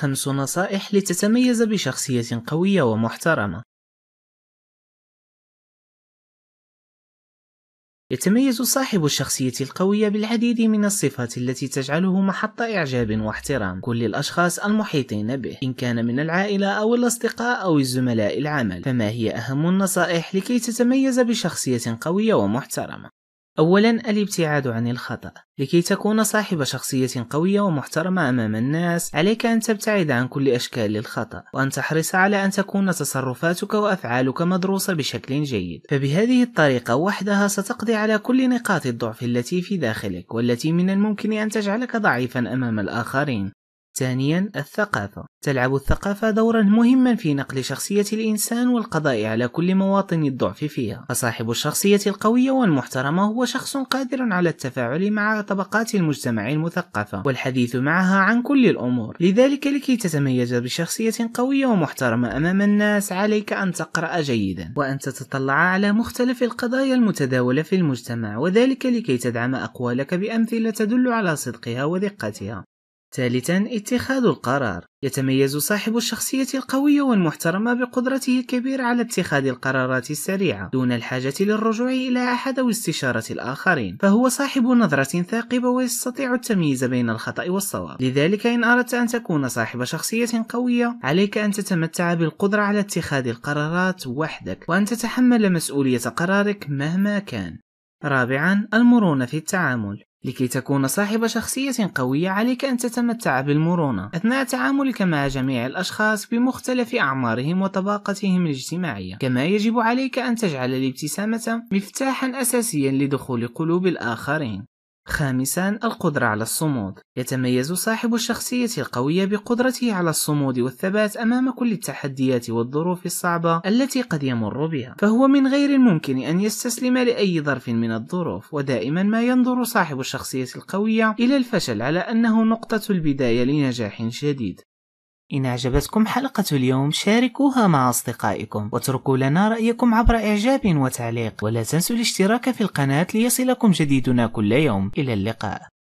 خمس نصائح لتتميز بشخصية قوية ومحترمة. يتميز صاحب الشخصية القوية بالعديد من الصفات التي تجعله محط إعجاب واحترام كل الأشخاص المحيطين به إن كان من العائلة أو الأصدقاء أو الزملاء العمل فما هي أهم النصائح لكي تتميز بشخصية قوية ومحترمة؟ أولا الابتعاد عن الخطأ لكي تكون صاحب شخصية قوية ومحترمة أمام الناس عليك أن تبتعد عن كل أشكال الخطأ وأن تحرص على أن تكون تصرفاتك وأفعالك مدروسة بشكل جيد فبهذه الطريقة وحدها ستقضي على كل نقاط الضعف التي في داخلك والتي من الممكن أن تجعلك ضعيفا أمام الآخرين ثانيا الثقافة تلعب الثقافة دورا مهما في نقل شخصية الإنسان والقضاء على كل مواطن الضعف فيها فصاحب الشخصية القوية والمحترمة هو شخص قادر على التفاعل مع طبقات المجتمع المثقفة والحديث معها عن كل الأمور لذلك لكي تتميز بشخصية قوية ومحترمة أمام الناس عليك أن تقرأ جيدا وأن تتطلع على مختلف القضايا المتداولة في المجتمع وذلك لكي تدعم أقوالك بأمثلة تدل على صدقها ودقتها ثالثا اتخاذ القرار يتميز صاحب الشخصية القوية والمحترمة بقدرته الكبيرة على اتخاذ القرارات السريعة دون الحاجة للرجوع إلى أحد أو استشارة الآخرين، فهو صاحب نظرة ثاقبة ويستطيع التمييز بين الخطأ والصواب، لذلك إن أردت أن تكون صاحب شخصية قوية، عليك أن تتمتع بالقدرة على اتخاذ القرارات وحدك، وأن تتحمل مسؤولية قرارك مهما كان. رابعا المرونة في التعامل لكي تكون صاحب شخصية قوية عليك أن تتمتع بالمرونة أثناء تعاملك مع جميع الأشخاص بمختلف أعمارهم وطبقتهم الاجتماعية كما يجب عليك أن تجعل الابتسامة مفتاحا أساسيا لدخول قلوب الآخرين خامسا القدرة على الصمود يتميز صاحب الشخصية القوية بقدرته على الصمود والثبات أمام كل التحديات والظروف الصعبة التي قد يمر بها فهو من غير الممكن أن يستسلم لأي ظرف من الظروف ودائما ما ينظر صاحب الشخصية القوية إلى الفشل على أنه نقطة البداية لنجاح جديد إن أعجبتكم حلقة اليوم شاركوها مع أصدقائكم واتركوا لنا رأيكم عبر إعجاب وتعليق ولا تنسوا الاشتراك في القناة ليصلكم جديدنا كل يوم إلى اللقاء